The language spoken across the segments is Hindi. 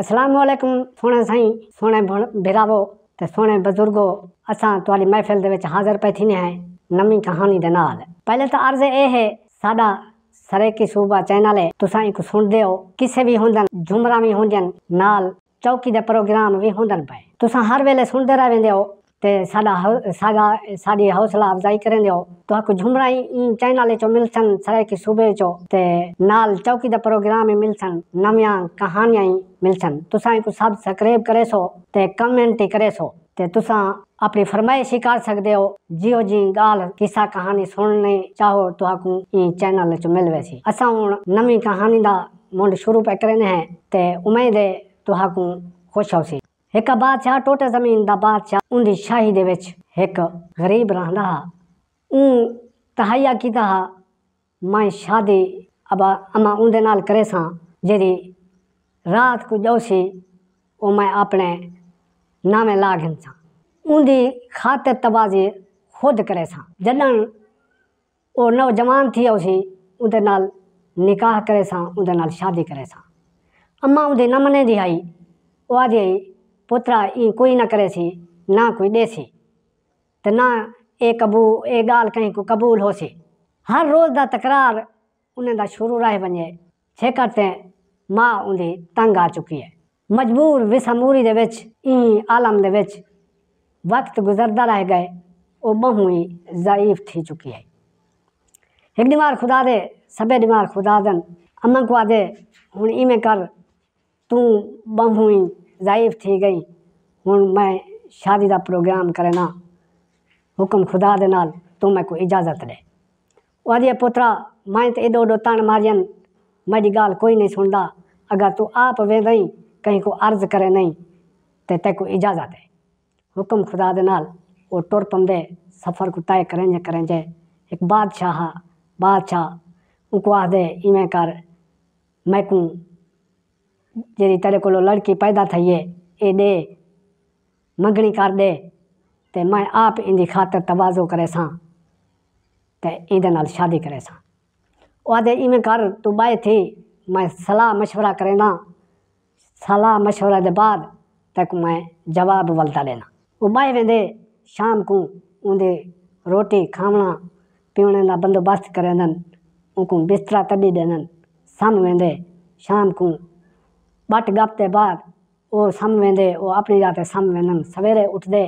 असलकुम सोने साई सोने बिरावो तो सोने बुजुर्गो असा तुरी महफिल हाजिर पे थी है नवी कहानी के नाल पहले तो अर्ज ये है साडा सरेकी सूबा चैनल है तुसा एक सुनते हो किसे भी होंदन जुमरा भी होंगे नाल चौकी के प्रोग्राम भी होंदन पे तुसा हर वेले सुनते रह हो ते साडा सागा साडी हौसला अफजाई करें हो तो हक झुमरा इन चैनल चो मिलसन सराय की सूबे चो ते नाल चौकी द प्रोग्राम मिलसन नमिया कहानियां मिलसन तुसा इनको सब्सक्राइब करे सो ते कमेंट करे सो ते तुसा अपनी फरमाइश ही कर सकते हो जियो जी गाल किस्सा कहानी सुनने चाहो तो हकू इन चैनल चो मिलवे सी असा हूँ नवी कहानी दा मुंड शुरू पे करने हैं ते उम्मीद है तो हकू खुश हो सी एक बादशाह टोटे जमीन का बादशाह उनकी शाही एक गरीब रहा हा ऊ तहैया किया हा मैं शादी अब अमां उनके नाल करे सा जी रात को जोसी वो मैं अपने नामे लागन सा उनकी खातिर तबाजी खुद करे सा जदन वो नौजवान थी उसी उनके नाल निकाह करे सा उनके नाल शादी करे सा अम्मा उनकी नमने दी आई वो आदि आई પોતરા कोई ना करे सी ना कोई दे सी तो ना એ कबू એ गाल कहीं को कबूल हो सी हर रोज़ दा तकरार उन्हें दा शुरू रह बने छे करते माँ उन्हें तंग आ चुकी है मजबूर विसमूरी दे विच ई आलम दे वक्त गुजरदा रह गए वो बहु ही ज़ाइफ थी चुकी है एक दिमाग खुदा दे सबे दिमाग खुदा दन अमन को आदे हूँ इवें कर तू बहु ही ज़ाइफ थी गई हूँ मैं शादी का प्रोग्राम करना हुक्म खुदा दे नाल तू मैं को इजाज़त दे आदि पुत्रा मैं तो एडो ओडो तन मारियन मेरी गाल कोई नहीं सुनता अगर तू आप वे नहीं कहीं को अर्ज करे नहीं तो ते को इजाज़त दे हुक्म खुदा दे नाल वो टुर सफ़र को तय करें करें जे एक बादशाह बादशाह उनको दे इवें कर मैकू जहिड़ी तेरे को लड़की पैदा थी है ए मंगनी कर दे ॾे ते मां आप इंदी खातर तबाजो करे सां ते नाल शादी करे सां इवें कर तू ॿाए थी मैं सलाह मशवरा करे ना सलाह मशवरा दे बाद तक मैं जवाब वलता लेना वो ॿाए वेंदे शाम को उंदे रोटी खावणा पीने का बंदोबस्त करे बिस्तरा तॾी देन शाम वेंदे शाम को बट गप बाद वो सम वेंदे ओह् अपनी जाते सम वेंदन सवेरे उठते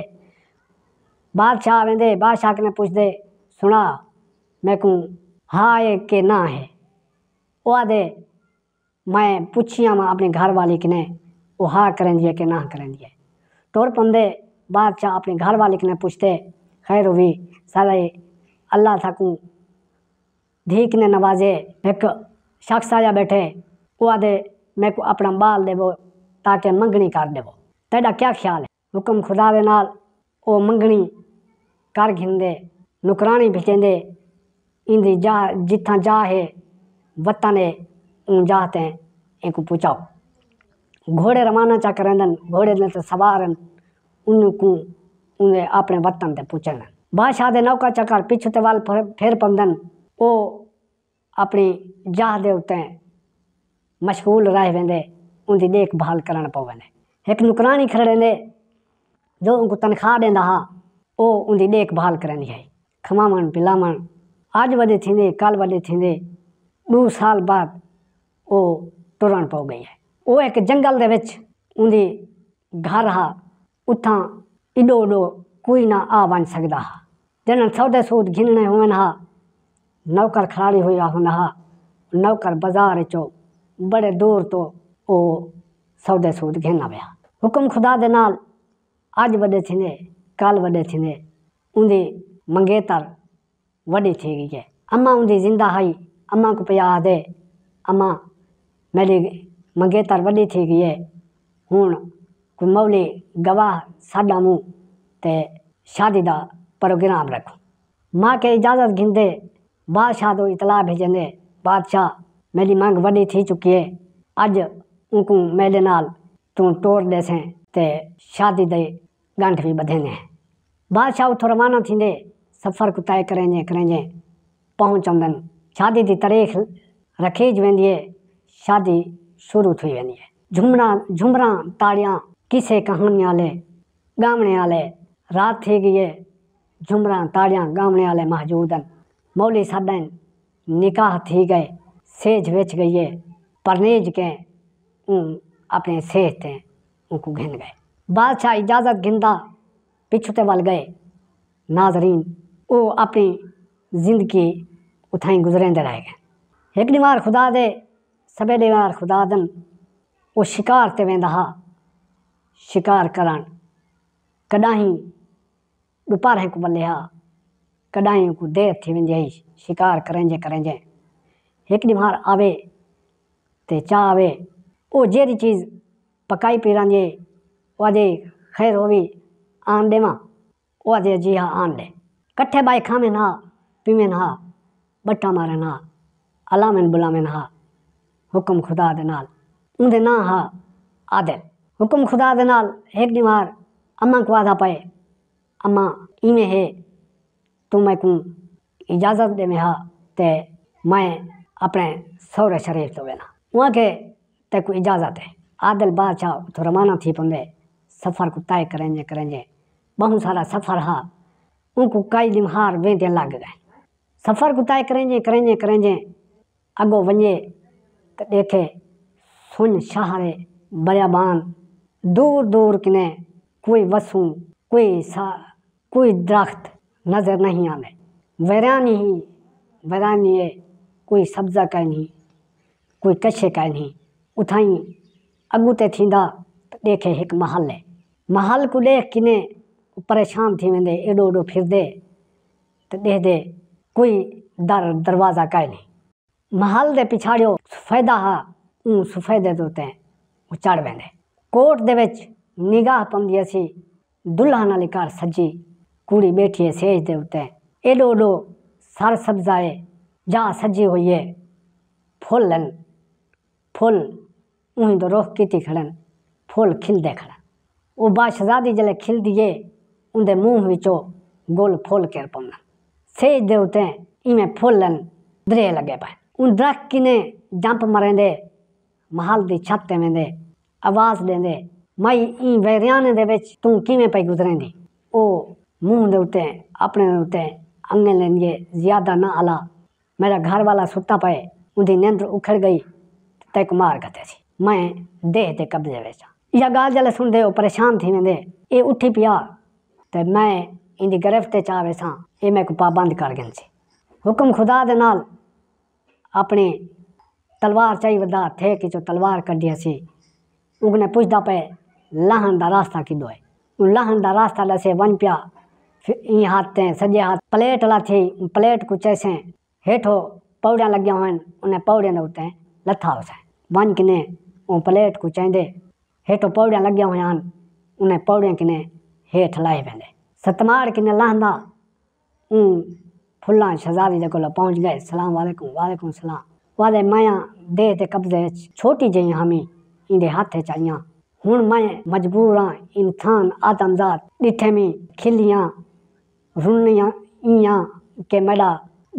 बादशाह वेंदे बादशाह कन्नै पुछदे सुना कू हा है के ना है वो आदे मैं पूछिया मां अपने घर वाली ओह् हा करैंदी ऐ के ना करें ऐ पे पौंदे बादशाह अपनी वाली ने पुछते खैर भी सारे अल्लाह कू धीक ने नवाजे एक शख्स आया बैठे वो आदे मैं को अपना बाल देवो ताकि मंगनी कर देवो तेरा क्या ख्याल है हुक्म खुदा दे नाल ओ मंगनी कर घिंदे नुकरानी भिचेंदे इंदी जा जिथा जा है वतन है उन जाते हैं इनको पूछाओ घोड़े रवाना चा करेंदन घोड़े ने तो सवार उनको उन्हें अपने वतन से पूछन बादशाह दे नौका चकर पिछते वाल फिर पंदन ओ अपनी जाह दे मशगूल रह वेंदे उनकी देखभाल करणु पवंदी हिकु नौकिराणी खणंदे जो उनको तनख़्वाह ॾींदा हा वो उनकी देखभाल करी है खमामन पिलामन आज वॾे थे कल वॾे थे दो साल बाद वो तुरन पौ गई है वो एक जंगल के विच उनजी घर हा उत एडो ओडो कोई ना आ बन सकता हा जन सौदे सूद घिनने हुए हा नौकर खिलाड़ी हुआ हुन हा नौकर बाजार चो बड़े दूर तो वो सौदे सूद ਘੇਨਾ पाया हुक्म खुदा दे अज ਅੱਜ ਵੱਡੇ ਥਿੰਦੇ कल ਵੱਡੇ ਥਿੰਦੇ ਉਹਦੇ ਮੰਗੇਤਰ ਵੱਡੇ थी गई है अम्मा उनकी जिंदा हई अम्मा को पिया दे अम्मा मेरी मंगेतर वही थी गई है हूँ कोई मौली गवाह साडा मूँह ते शादी का प्रोग्राम रखो माँ के इजाज़त गिंदे बादशाह तो इतला भेजेंदे बादशाह मेरी मांग बड़ी थी चुकी है अज उनको मेरे नाल तू टोर देसें ते शादी दे गांठ भी ने बादशाह उतो रवाना थे सफ़र को तय करेंजे करेंजे पहुचंदन शादी की तारीख़ रखी वेंदी है शादी शुरू थी वेंदी है झुमरा झुमरा ताड़ियाँ किसे कहानी आले गामने आले रात थी गई है झुमरा ताड़ियाँ गामने आले महजूदन मौली सादैन निकाह थी गए सेज वेच है परनेज के अपने सेज थे उनको घिन गए बादशाह इजाज़त गिंदा पिछुते वाल गए नाजरीन वो अपनी ज़िंदगी उठाई गुजरेंदे रह गए एक बार खुदा दे सबे दीवार खुदा दन वो शिकार ते वेंदा हा शिकार करण ही दोपहर को बल्ले हा कदा ही देर थी शिकार करें शिकार करें करंजे एक निमार आवे तो चाह आवे वो जेरी चीज़ पकाई पी रहंदी वादे ख़ैर होवी आंडे मां वादे जी आन दे कट्ठे बाई खामेन नहा पीवे नहा बट्टा मारे हा अलामेन बुलामे ना हुक्म खुदा दे नाल ना हा आदर हुक्म खुदा दे नाल एक निवार अम्मा को आधा पाए अम्मा इमें है तू मैं को इजाज़त दे में हा ते मैं अपने सौरे शरीफ तो वेना वहाँ के तक इजाज़त है आदिल बादशाह तो रवाना थी पंदे सफ़र को तय करेंजे करेंजे बहुत सारा सफ़र हा उनको कई दिन हार वेंदे लग गए सफ़र को तय करेंजे करेंजे करेंजे अगो वंजे तो देखे सुन शाहरे बयाबान दूर दूर किने कोई वसू कोई सा कोई दरख्त नज़र नहीं आने वैरानी ही वैरानी है कोई सब्ज़ा नहीं कोई कछे का नहीं उत अगुते ते थींदा त ॾेखे महल है महल को देख किने परेशान थी वेंदे फिर दे तो त दे कोई दर दरवाज़ा नहीं महल दे पिछाड़ियो सफ़ेदा हा ऊँ सफ़ेदे तो ते चढ़ वेंदे कोट दे विच निगाह पवंदी असी दुल्हन आह्ली घर सजी कुड़ी बैठी है सेज दे उत्ते एडो एडो सर सब्जाए जहाँ सजी हुई है फूल फूलन फूल वहीं तो रोह की खड़न फूल खिलदे खड़न वो बादशाहजादी बाशहजादी खिल दिए उनके मुँह बिचो गोल फूल कर पौन सेज देवते इवें फूलन दरे लगे पाए उन दरख किने जंप मरेंदे महल की छत में दे आवाज़ दें दे माई ई वैरियाने दे बेच तू किवें गुजरें दी ओ मुँह दे उत्ते अपने उत्ते अंगे लेंगे ज़्यादा ना आला मेरा घर वाला सुता पाए उनकी नींद उखड़ गई तक मार खाते थी मैं देह ते कब्जे में या गाल जल सुन दे परेशान थी वेंदे ये उठी पिया तो मैं इनकी गिरफ्त च आवे सा ये मैं को पाबंद कर गए थे हुक्म खुदा दे नाल अपने तलवार चाई वदा थे कि जो तलवार कढ़ी सी उगने पुछदा पे लहन का रास्ता कि दो है लहन का रास्ता लसे वन पिया फिर ई हाथ ते सजे हाथ प्लेट ला थी प्लेट कुछ ऐसे हेठो पौड़ा लग गया उन्हें पौड़े ने उतने लथा हो जाए बन किने वो प्लेट को चाहते हेठो लग गया हुआ उन्हें पौड़े किने हेठ लाए बेंदे सतमार किने लहंदा ऊँ फुल्ला शहजादी जो पहुँच गए सलाम वालेकुम वालेकुम सलाम वादे माया देह ते कब्जे छोटी जी हमी इंदे हाथे चाइया हूँ मैं मजबूर हाँ इंसान आदमजात डिठे में खिलियाँ रुनियाँ इं के मेरा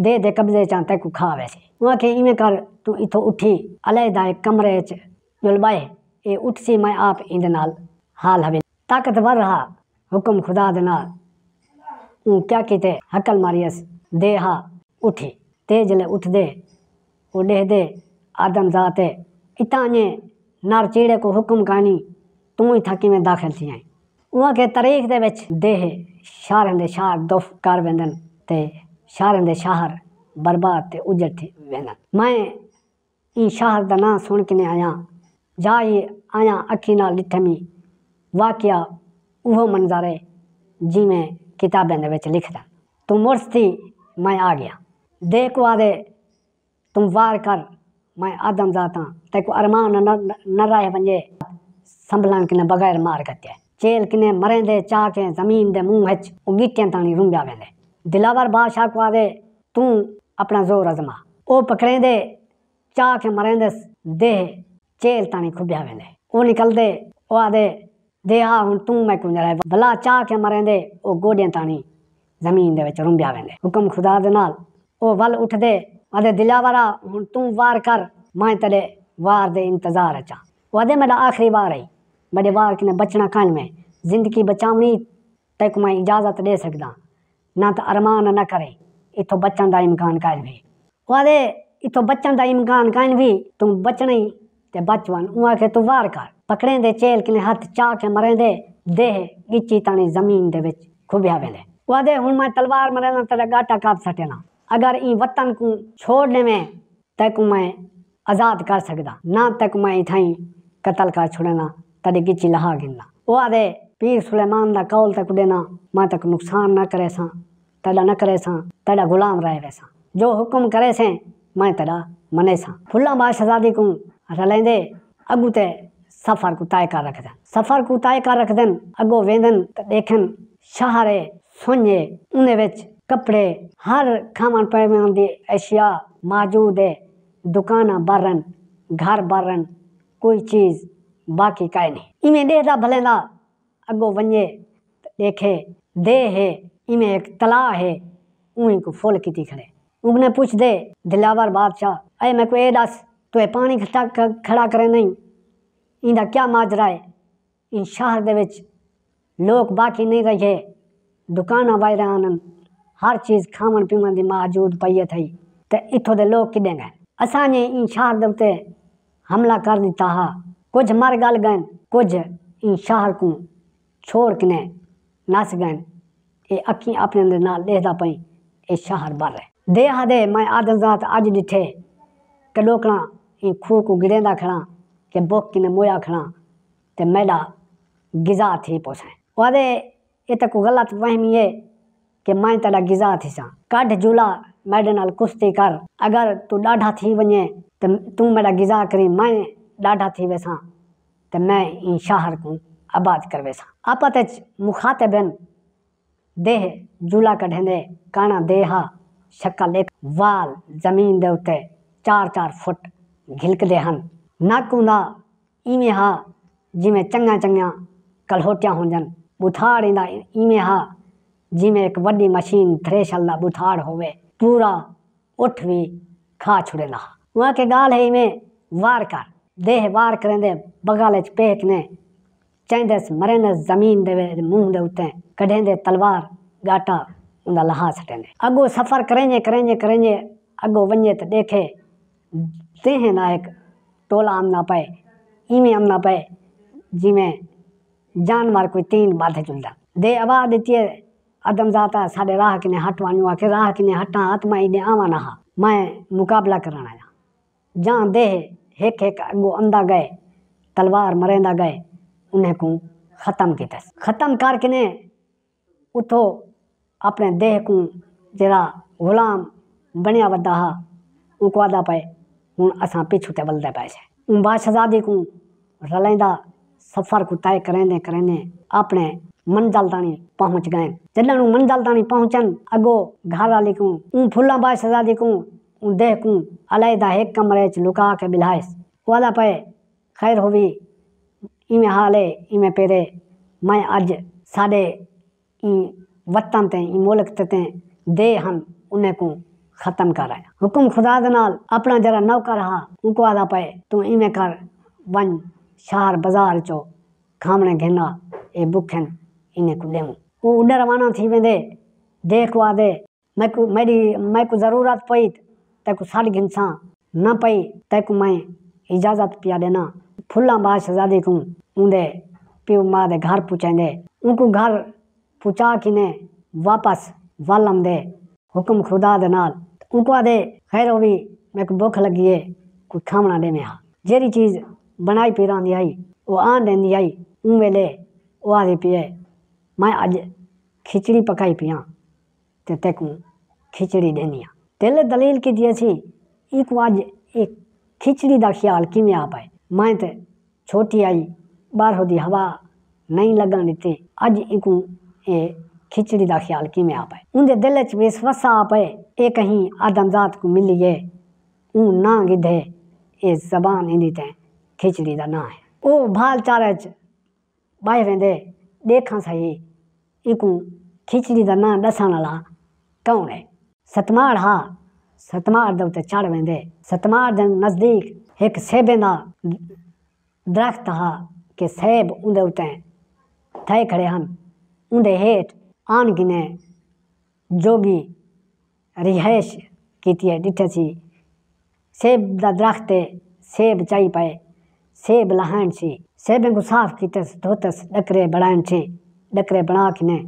दे दे कब्जे चा तैकू खा वैसे उहा खे इवें कर तू इतों उठी अलहदा कमरे च जुलबाए ए उठसी मैं आप इन नाल हाल हवे ताकतवर रहा हुक्म खुदा दे नाल क्या कीते हकल मारियस दे हा उठी ते जल उठ दे वो डेह दे आदम जाते इतां ने नार चीड़े को हुक्म कानी तू ही थकी में दाखिल थी आई उहा के तारीख दे विच देह शारन दे शार दुफ कर वेंदन ते शारें के शाहर बर्बाद ते उजड़ थे वेंदा मैं ई शहर का ना सुन के आया जा ये आया अखी न लिठमी वाकया उहो मंजर है किताबें लिखता बिच तू मुड़स थी मैं आ गया देख दे तुम वार कर मैं आदम जाता को अरमान न न रहे वंजे संभलन किने बगैर मार कते चेल किने मरेंदे चाके जमीन दे मुंह हच ओ तानी ताणी वेंदे दिलावर बादशाह को आदे तू अपना जोर अजमा ओ पकड़े दे चाह के मरे दे देह चेल तानी खुबिया वेंदे ओ निकल दे ओ आदे दे हूं तू मैं कुंज है भला चाह के मरे दे ओ गोडियां तानी जमीन दे विच रुंबिया वेंदे हुकम खुदा दे नाल ओ वल उठ दे आदे दिलावरा हूं तू वार कर मैं तेरे वार दे इंतजार अचा ओ आदे मेरा आखिरी वार आई मेरे वार कने बचना कान में जिंदगी बचावनी तक मैं इजाजत दे सकदा ना तो अरमान न करे बचन का इमकान कायन कान बि उहे बचन का इमकान कायन भी तू बचने ही ते बचवन वञ के तू वार कर दे चेल किने हाथ चा के दे देह गिची ताणी ज़मीन दे विच खुबिया वेंदे वादे हुन मैं तलवार ना तेरा गाटा काप सटेना अगर ई वतन को छोड़ में तक मैं आजाद कर सकदा ना तक मैं इथाई कतल कर छोड़ना तॾहिं गिची लहा गिनना वादे पीर सुलेमान दा कौल तक देना मां तक नुक़सान ना करे सा तड़ा न करे सा तड़ा गुलाम रहे वैसा जो हुक्म करे से मैं तड़ा मने सा फुल्ला बादशाहजादी को रलेंदे अगू ते सफ़र को तय कर रखदन सफ़र को तय कर रखदन अगो वेंदन त देखन शहरे सुने उन विच कपड़े हर खावन पीवण दी एशिया मौजूद है दुकान बरन घर बरन कोई चीज़ बाकी काई नहीं इवें दे भले ना अगो वने देखे दे है इमे एक तला है ऊँ को फूल की खड़े उगने पूछ दे दिलावर बादशाह अरे मैं को ये दस तो ये पानी खटा खड़ा करे नहीं इंदा क्या माजरा है इन शहर के विच लोग बाकी नहीं रहे दुकाना बाहर आनन हर चीज़ खावन पीवन की मौजूद पई थी तो इतों के लोग कि गए असां इन शहर के हमला कर दिता हा कुछ मर गल गए कुछ इन शहर को छोड़ के नस गए ये अखी अपने लेहदा पई ये शहर बर है दे हा दे मैं आदमजात अज डिठे कलोकड़ा ये खूह को गिड़ेंदा खड़ा के बुख कि मोया खड़ा ते मैडा गिजा थी पोसें वहाँ दे ये तो को गलत वहमी है कि मैं तेरा गिजा थी सा कढ झूला मैड नाल कुश्ती कर अगर तू डाढ़ा थी वे तो तू मेरा गिजा करी मैं डाढ़ा थी वैसा तो मैं इन शहर को आबाद कर वैसा आप मुखातिबन देह जूला कढ़ेंदे काना देहा शक्का लेख वाल जमीन दे उते चार चार फुट घिलक दे हन नक हुंदा इवें हा जिमें चंगा चंगा कलहोटियां होंजन बुथाड़ इंदा इवें हा जिमें एक वड्डी मशीन थ्रेश हल्ला बुथाड़ होवे पूरा उठ भी खा छुड़ेंदा वहां के गाल है इवें वार कर देह वार करेंदे बगाले च पेहक ने चाहे मरें ज़मीन दे मुंहुं दे उते कढेंदे तलवार गाटा उन लहा सटेंदे अगो सफ़र करेंजे करेंजे करेंजे अगो वे तो देखे तेहे नायक टोला अमना पए इवें अमना पए जिमें जानवर कोई तीन बाधे चुलदा दे आवाज दितिये अदम जाता साडे राह कि हट वन आखे राह कि हटा आत्मा इन आवा ना मैं मुकाबला करण आया जहाँ देह एक अगो अंदा गए तलवार मरेंदा गए उन्हें ख़त्म किया ख़त्म करके उतो अपने देह को जरा गुलाम बनिया बदा हा उनको पाए हूँ असा पिछू ते बलदा पाए से उन बादशाहजादी को रलेंदा सफ़र को तय करेंदे करेंदे अपने मंजल तानी पहुंच गए जल मंजल तानी पहुंचन अगो घर वाली को उन फुला बादशाहजादी को उन देह को अलहदा एक कमरे च लुका के बिलायस वाला पाए खैर होवी इमें है इमें पेरे मैं अज साढ़े वतन ते मुल्क ते दे हम उन्हें को खत्म कर आया हुक्म खुदा दे नाल अपना जरा नौकर हा उनको आदा पाए तू इवें कर वन शहर बाजार चो खामने घेना ए बुखन इने को देऊं वो उड रवाना थी वेंदे देखो आदे मैं को मेरी मैं को ज़रूरत पई तेको साढ़ घिन सां न पई तेको मैं इजाज़त पिया देना फुल्ला बा शहजादी को ऊँदे प्यो माँ दे घर पहुँचेंगे उनको घर पहुँचा कि ने वापस वालम दे हुक्म खुदा दे नाल तो उनको आदे खैर भी मैं भुख लगी है कोई खावना दे में हाँ जेरी चीज़ बनाई पी रही आई वो आन देंदी आई ऊँ वेले वो आदे पिए मैं अज खिचड़ी पकाई पियाँ ते तेकू खिचड़ी देनी आ दिल दलील की दिए थी एक वाज एक खिचड़ी का ख्याल किमें आ पाए ਮੈਂ तो छोटी आई ਬਾਹਰੋਂ की हवा नहीं लगन ਦਿੱਤੀ अज इकू ये खिचड़ी का ख्याल कि आ पाए उनके दिल च विश्वास आ पाए ये कहीं आदमजात को है ऊ ना गिधे ये जबान इंदी तें खिचड़ी का ना है ओ भाल चारे बाहे वेंदे देखा सही इकू खिचड़ी का ना दसन वाला कौन है सतमाड़ हा सतमा अर्द उ चढ़ वेंदे सतमा अर्द नजदीक एक सेबे का दरख्त हा कि सेब उन्दे उत थे खड़े हन उन्दे हेठ आन गिने जोगी रिहायश की डिठे सी सेब का दरख्त सेब चाई पाए सेब लहन सी सेबें को साफ कित धोतस डकरे बढ़ाए छे डकरे बना किने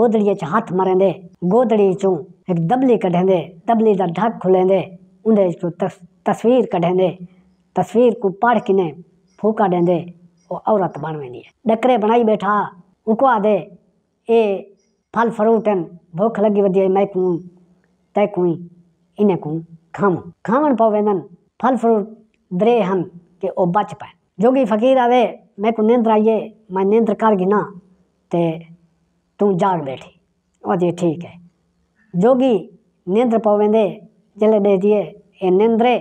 गोदड़िए हाथ मरेंदे गोदड़ी चू एक दबली कढ़ेंदे दबली का ढक खुलेंदे उन जो तस तस्वीर कढ़ेंदे तस्वीर को पढ़ किने फूका देंदे वो औरत बन वेंदी है डकरे बनाई बैठा उकवा दे ए फल फ्रूट आहिनि भुख लगी वी वई महकूं तहकूं इन कूं खाम खावन पो फल फ्रूट दरे हन कि ओ बच पाए जोगी फकीर आवे मैं को निंद्र आइए मैं नींद कर गिना ते तू जाग बैठी वो जी ठीक है जोगी नींद पवेंदे जल दे दिए ए नेंद्रे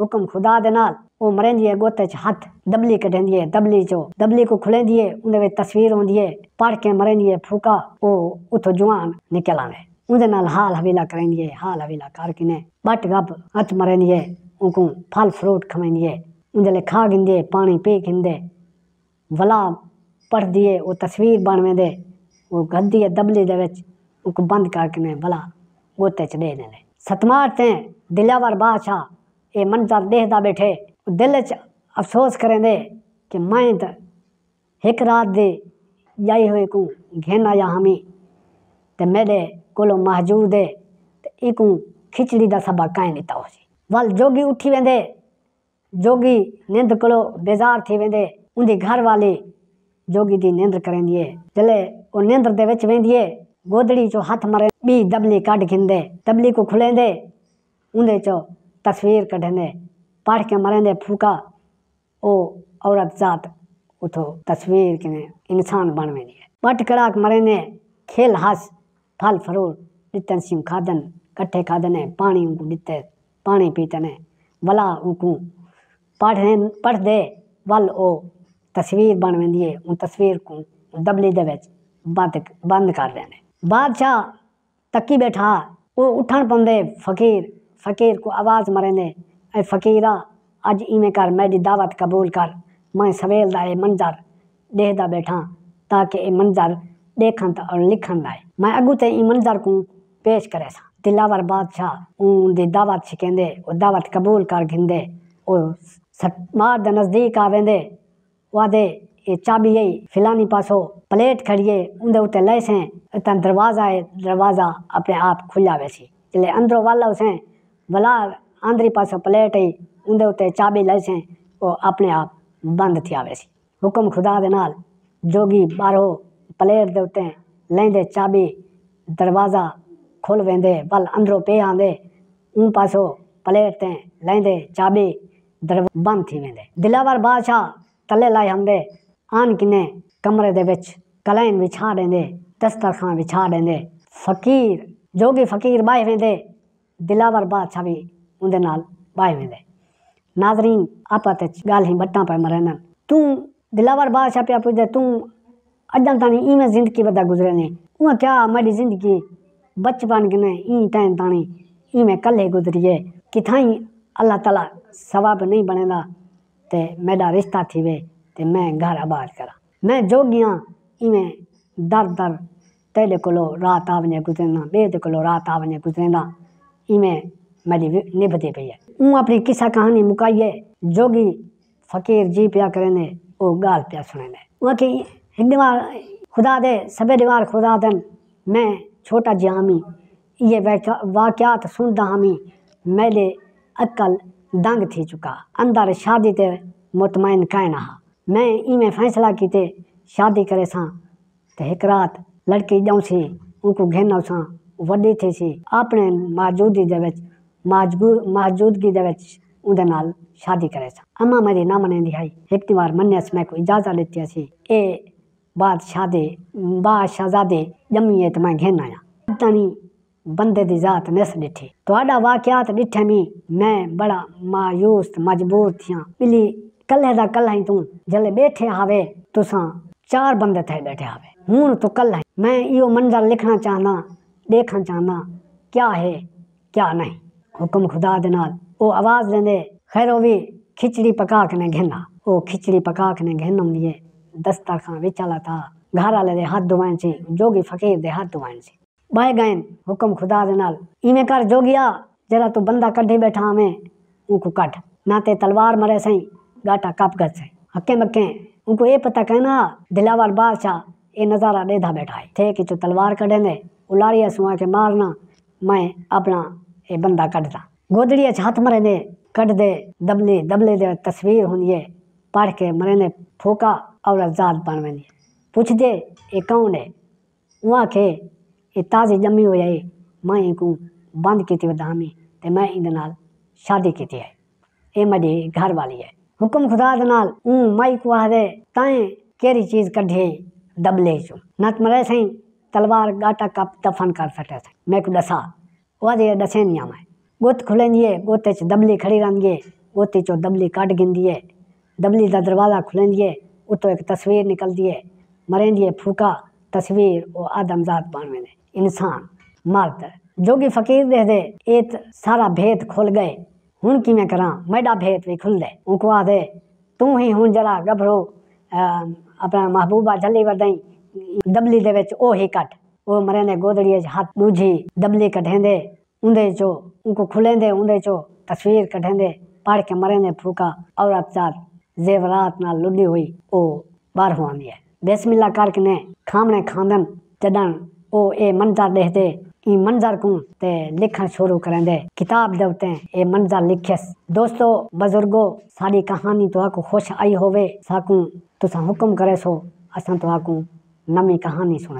हुकम खुदा दे नाल ओ मरें दिए गोत च हाथ दबली कढें दिए दबली चो दबली को खुलें दिए उन वे तस्वीर हों दिए पढ़ के मरें दिए फूका ओ उतो जुआन निकल आवे उन्दे नाल हाल हवेला करें दिए हाल हवेला कार किने बट गप हथ मरें दिए उनको फल फ्रूट खमें दिए उन्दे ले खा गिंदे पानी पी गिंदे वला पढ़ दिए वो तस्वीर बनवें दे वो गद्दी दबली दे उनको बंद करके मैं भला गोते च दे ने सतमार ते दिलावर बादशाह ये मंजर देखदा बैठे दिल च अफसोस दे कि मैं तो एक रात दे जाई हुए को घेन आया हमी तो मेरे कोलो महजूद है ते एक खिचड़ी का सबक काएं लीता हो वाल वल जोगी उठी वेंदे जोगी निंद को बेजार थी वेंदे उनकी घर वाली जोगी की निंद करेंदी है जल्द वो निंद के बच्चे वेंदी है गोदड़ी चो हाथ मरे बी दबली काट घिंदे दबली को दे ऊंदे चो तस्वीर कढ़ने पाठ के मरेंदे फूका ओ औरत जात उठो तस्वीर के इंसान बन में दिए पट कड़ाक ने खेल हास फल फरूट डितन सिंह खादन कट्ठे खादने पानी उनको डिते पानी पीतने वला उनको पढ़ने पढ़ दे वल ओ तस्वीर बन दिए उन तस्वीर को दबली दे बंद बंद कर देने बादशाह तकी बैठा वो उठन पौधे फ़कीर फ़कीर को आवाज़ मरेंदे ऐं फ़कीरा अज इवें कर मेरी दावत कबूल कर मैं सवेल दा मंज़र देखता बैठा ताकि ये मंज़र देखन और लिखन लाए मैं अगू ते मंज़र को पेश करे सा दिलावर बादशाह दी दावत छिकेंदे वो दावत कबूल कर घिंदे वो मार दे नज़दीक आवेंदे वादे ये चाबी यही फिलानी पासो प्लेट खड़ी है उनके उत्ते से इतना दरवाज़ा है दरवाज़ा अपने आप खुला वैसी इसलिए अंदरों वाला उसे भला आंदरी पासो प्लेट आई उनके उत्ते चाबी लय से वो अपने आप बंद थी आवे सी हुक्म खुदा दे नाल जोगी बारो प्लेट दे उत्ते लेंदे चाबी दरवाज़ा खोल वेंदे बल अंदरों पे आंदे उन पासो प्लेट ते लेंदे चाबी दरवाजा बंद थी वेंदे दिलावर बादशाह तले लाए हमदे आन किने कमरे दे विच कलाइन बिछा देंदे दस्तरखान बिछा देंदे फकीर जो भी फकीर बाहे वेंदे दिलावर बादशाह भी उन्दे नाल बाहे वेंदे नाजरीन आपत गाल ही बट्टा पे मरन तू दिलावर बादशाह पे पुजे तू अजन तानी ई में जिंदगी बदा गुजरे ने उ क्या मेरी जिंदगी बचपन किने ई टाइम तानी ई में कल गुजरी है किथाई अल्लाह ताला सवाब नहीं बनेगा ते मेरा रिश्ता थी वे ते मैं घर आबाद करा मैं जोगियाँ इवें दर दर तेरे को रात आवने गुजरना बेद को रात आवने गुजरना इवें मेरी निभती पई है हूँ अपनी किस्सा कहानी मुकाइए जोगी फ़कीर जी पिया करें ने वो गाल पिया सुने ने वहाँ की हिंदी खुदा दे सबे दिवार खुदा दन मैं छोटा जामी ये वाक्यात सुन दामी मेरे अकल दंग थी चुका अंदर शादी ते मुतमिन कायना हा मैं इमें फ़ैसला किते शादी करे सां त हिकु राति लड़की सी उनको सा वे थे सी अपने मौजूदगी दे विच मौजू मौजूदगी दे उनके नाल शादी करे सा अम्मा मेरी ना मनैंदी दिखाई एक बार मन्यसि मैं को इजाज़ा लेती सी ए बाद दे बाद दे ॼम्मी ऐ त मैं घेन आया अॼु बंदे की ज़ात निस ॾिठी थुआढ़ा वाकयात ॾिठे मी मैं बड़ा मायूस मजबूर थियां ॿिली कल्हे दा कल आई तू जले बैठे आवे तुसा चार बंद थे बैठे आवे हूं तो कल है मैं यो मंजर लिखना चाहना देखना चाहना क्या है क्या नहीं हुक्म खुदा दे नाल ओ आवाज देंदे खैरो भी खिचड़ी पका के ने घेना ओ खिचड़ी पका के ने घेनम लिए दस्ता खां विचाला था घर वाले दे हाथ धुवाएं छे जोगी फकीर दे हाथ धुवाएं छे बाय गए हुक्म खुदा दे नाल इवें कर जोगिया जरा तू बंदा कढे बैठा हमें उनको कट ना ते तलवार मरे सही गाटा कप गए से हक्के मक्के उनको ये पता कहना दिलावर बादशाह ये नज़ारा देधा बैठा है थे कि जो तलवार कड़े ने उलारिया सुहा के मारना मैं अपना ये बंदा कटदा गोदड़िया हाथ मरे ने कट दे दबले दबले दे तस्वीर हुई है पढ़ के मरे ने फूका और आजाद बन ने पूछ दे ये कौन है वहाँ के ये ताज़ी जमी हुई है मैं इनको बंद की थी दामी तो मैं इन शादी की थी है ये मेरी घर वाली है हुक्म खुदा दाल ऊं माई दे ताएं कहिड़ी चीज़ कढे दबले जो नत मरे साईं तलवार गाटा कप दफ़न कर सटे साईं मैं को दसा उहा दे दसे नी आमाए गोत खुलंदी है गोते च दबली खड़ी रंग है गोते चो दबली काट गिन दिए दबली दा दरवाज़ा खुलेंदी है उतो एक तस्वीर निकल दिए मरे दिए फूका तस्वीर वो आदमजात बन में इंसान मर्द जोगी फकीर दे दे एत सारा भेद खोल गए हूँ किमें करा मैडा भेत भी खुल दे उनको आखदे तू ही हूँ जरा गभरो अपना महबूबा झली वही दबली दे विच ओही कट वो मरे ने गोदड़िए हथ दूजी दबली कढेंदे उन्दे चो उनको खुलेंदे उन्दे चो तस्वीर कढेंदे पढ़ के मरे ने फूका औरत चार जेवरात ना लुडी हुई ओ बार हुआ है बेसमिल्ला करके ने खामने खांदन जदन ओ ए मंजर देखते इन मंजर को ते लिखना शुरू करें दे किताब देवते ये मंजर लिखेस दोस्तों बुजुर्गो सारी कहानी तो आपको खुश आई होवे साकू तुसा हुक्म करे सो असा तो आपको नमी कहानी सुने